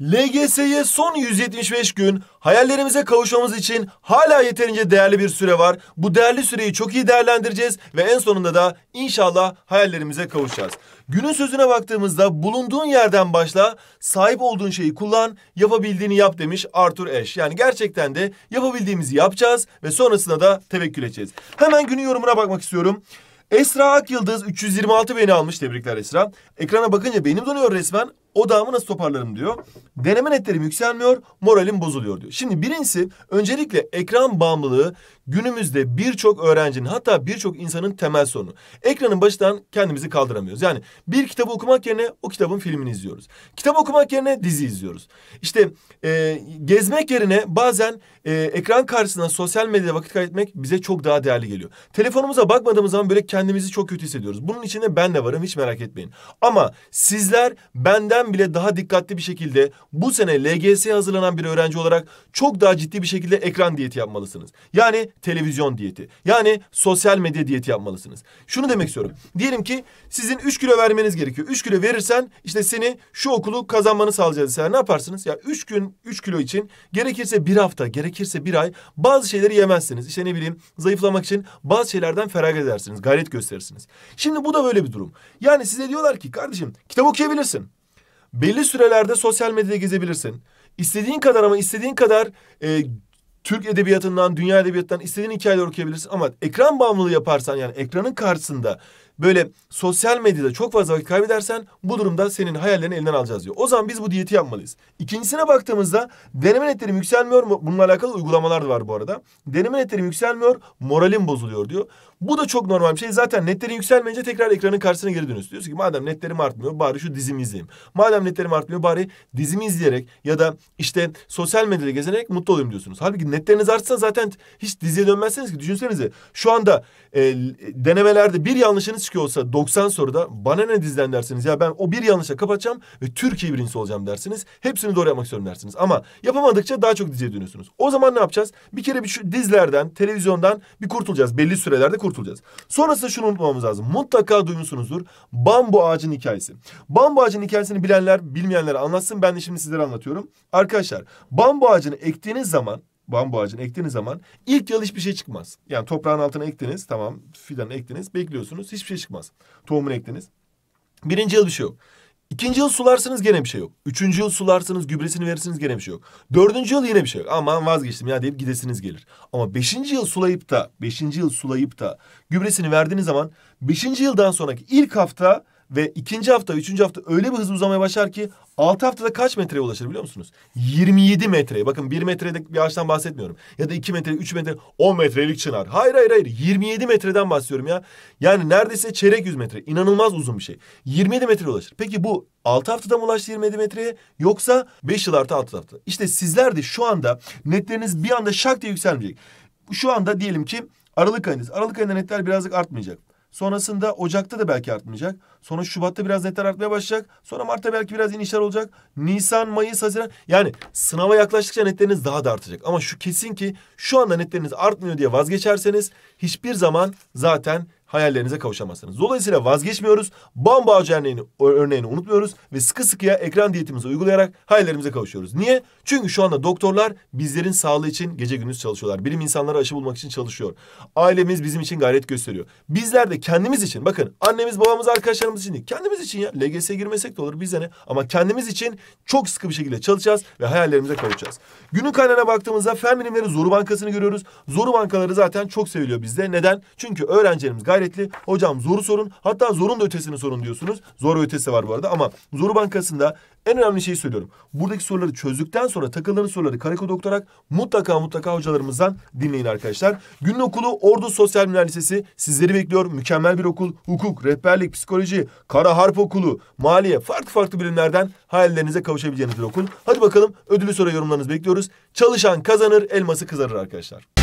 LGS'ye son 175 gün hayallerimize kavuşmamız için hala yeterince değerli bir süre var. Bu değerli süreyi çok iyi değerlendireceğiz ve en sonunda da inşallah hayallerimize kavuşacağız. Günün sözüne baktığımızda bulunduğun yerden başla, sahip olduğun şeyi kullan, yapabildiğini yap demiş Arthur Ashe. Yani gerçekten de yapabildiğimizi yapacağız ve sonrasında da tevekkül edeceğiz. Hemen günün yorumuna bakmak istiyorum. Esra Yıldız 326 beni almış. Tebrikler Esra. Ekrana bakınca benim donuyor resmen odağımı nasıl toparlarım diyor. Deneme netlerim yükselmiyor, moralim bozuluyor diyor. Şimdi birincisi öncelikle ekran bağımlılığı günümüzde birçok öğrencinin hatta birçok insanın temel sorunu. Ekranın başından kendimizi kaldıramıyoruz. Yani bir kitabı okumak yerine o kitabın filmini izliyoruz. Kitap okumak yerine dizi izliyoruz. İşte e, gezmek yerine bazen e, ekran karşısında sosyal medyada vakit kaybetmek bize çok daha değerli geliyor. Telefonumuza bakmadığımız zaman böyle kendimizi çok kötü hissediyoruz. Bunun içinde ben de varım hiç merak etmeyin. Ama sizler benden bile daha dikkatli bir şekilde bu sene LGS'ye hazırlanan bir öğrenci olarak çok daha ciddi bir şekilde ekran diyeti yapmalısınız. Yani televizyon diyeti. Yani sosyal medya diyeti yapmalısınız. Şunu demek istiyorum. Diyelim ki sizin 3 kilo vermeniz gerekiyor. 3 kilo verirsen işte seni şu okulu kazanmanı sağlayacağız. Sen ne yaparsınız? Ya 3 gün 3 kilo için gerekirse bir hafta, gerekirse bir ay bazı şeyleri yemezsiniz. İşte ne bileyim zayıflamak için bazı şeylerden feragat edersiniz. Gayret gösterirsiniz. Şimdi bu da böyle bir durum. Yani size diyorlar ki kardeşim kitap okuyabilirsin. Belli sürelerde sosyal medyada gezebilirsin. İstediğin kadar ama istediğin kadar e, Türk edebiyatından, dünya edebiyatından istediğin hikayeler okuyabilirsin. Ama ekran bağımlılığı yaparsan yani ekranın karşısında böyle sosyal medyada çok fazla vakit kaybedersen bu durumda senin hayallerini elinden alacağız diyor. O zaman biz bu diyeti yapmalıyız. İkincisine baktığımızda deneme netlerim yükselmiyor mu? Bununla alakalı uygulamalar da var bu arada. Deneme netlerim yükselmiyor, moralim bozuluyor diyor. Bu da çok normal bir şey. Zaten netlerin yükselmeyince tekrar ekranın karşısına geri dönüyorsun. Diyorsun ki madem netlerim artmıyor bari şu dizimi izleyeyim. Madem netlerim artmıyor bari dizimi izleyerek ya da işte sosyal medyada gezenerek mutlu olayım diyorsunuz. Halbuki netleriniz artsa zaten hiç diziye dönmezsiniz ki. Düşünsenize şu anda e, denemelerde bir yanlışınız keşke olsa 90 soruda bana ne dizden dersiniz ya ben o bir yanlışa kapatacağım ve Türkiye birincisi olacağım dersiniz. Hepsini doğru yapmak istiyorum dersiniz. Ama yapamadıkça daha çok diziye dönüyorsunuz. O zaman ne yapacağız? Bir kere bir şu dizlerden, televizyondan bir kurtulacağız. Belli sürelerde kurtulacağız. Sonrasında şunu unutmamamız lazım. Mutlaka duymuşsunuzdur. Bambu ağacın hikayesi. Bambu ağacın hikayesini bilenler, bilmeyenler anlatsın. Ben de şimdi sizlere anlatıyorum. Arkadaşlar bambu ağacını ektiğiniz zaman bambu ağacını ektiğiniz zaman ilk yıl hiçbir şey çıkmaz. Yani toprağın altına ektiniz tamam fidanı ektiniz bekliyorsunuz hiçbir şey çıkmaz. Tohumunu ektiniz. Birinci yıl bir şey yok. İkinci yıl sularsınız gene bir şey yok. Üçüncü yıl sularsınız gübresini verirsiniz gene bir şey yok. Dördüncü yıl yine bir şey yok. Aman vazgeçtim ya deyip gidesiniz gelir. Ama beşinci yıl sulayıp da beşinci yıl sulayıp da gübresini verdiğiniz zaman beşinci yıldan sonraki ilk hafta ve ikinci hafta, üçüncü hafta öyle bir hızlı uzamaya başlar ki altı haftada kaç metreye ulaşır biliyor musunuz? 27 metreye. Bakın bir metrelik bir ağaçtan bahsetmiyorum. Ya da iki metre, üç metre, on metrelik çınar. Hayır hayır hayır. 27 metreden bahsediyorum ya. Yani neredeyse çeyrek yüz metre. İnanılmaz uzun bir şey. 27 metreye ulaşır. Peki bu altı haftada mı ulaştı 27 metreye yoksa beş yıl artı altı hafta? İşte sizler de şu anda netleriniz bir anda şak diye yükselmeyecek. Şu anda diyelim ki Aralık ayındayız. Aralık ayında netler birazcık artmayacak. Sonrasında Ocak'ta da belki artmayacak. Sonra Şubat'ta biraz netler artmaya başlayacak. Sonra Mart'ta belki biraz inişler olacak. Nisan, Mayıs, Haziran. Yani sınava yaklaştıkça netleriniz daha da artacak. Ama şu kesin ki şu anda netleriniz artmıyor diye vazgeçerseniz hiçbir zaman zaten hayallerinize kavuşamazsınız. Dolayısıyla vazgeçmiyoruz. Bambağcı örneğini, örneğini unutmuyoruz ve sıkı sıkıya ekran diyetimizi uygulayarak hayallerimize kavuşuyoruz. Niye? Çünkü şu anda doktorlar bizlerin sağlığı için gece gündüz çalışıyorlar. Bilim insanları aşı bulmak için çalışıyor. Ailemiz bizim için gayret gösteriyor. Bizler de kendimiz için bakın annemiz babamız arkadaşlarımız için değil. Kendimiz için ya LGS'ye girmesek de olur bize ne? Ama kendimiz için çok sıkı bir şekilde çalışacağız ve hayallerimize kavuşacağız. Günün kaynağına baktığımızda fen bilimleri zoru bankasını görüyoruz. Zoru bankaları zaten çok seviliyor bizde. Neden? Çünkü öğrencilerimiz gayet gayretli. Hocam zoru sorun. Hatta zorun da ötesini sorun diyorsunuz. Zor ötesi var bu arada ama Zoru Bankası'nda en önemli şeyi söylüyorum. Buradaki soruları çözdükten sonra takılan soruları karekod okutarak mutlaka mutlaka hocalarımızdan dinleyin arkadaşlar. Günün okulu Ordu Sosyal Bilimler Lisesi sizleri bekliyor. Mükemmel bir okul. Hukuk, rehberlik, psikoloji, kara harp okulu, maliye farklı farklı bilimlerden hayallerinize kavuşabileceğiniz bir okul. Hadi bakalım ödülü soru yorumlarınızı bekliyoruz. Çalışan kazanır, elması kızarır arkadaşlar.